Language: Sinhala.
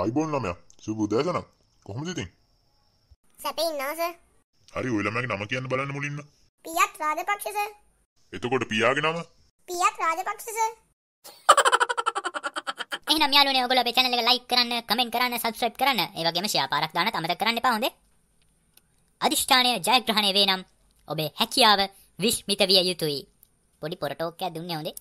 අයිබෝන් ළමයා සුබ උදෑසනක් කොහොමද ඉතින් සැපේ ඉන්නවා සර් හරි ඔය ළමයාගේ නම කියන්න බලන්න මුලින්ම පියත් රාජපක්ෂ සර් එතකොට පියාගේ නම පියත් රාජපක්ෂ සර් එහෙනම් යාළුවනේ ඔයගොල්ලෝ අපේ channel එක like කරන්න comment කරන්න subscribe කරන්න ඒ වගේම share පාරක් දාන්නත් අමතක කරන්න එපා හොඳේ අධිෂ්ඨානය ජයග්‍රහණය වේ නම් ඔබේ හැකියාව විශ්මිත විය යුතුයි පොඩි පොරටෝක්කයක් දුන්නේ හොඳේ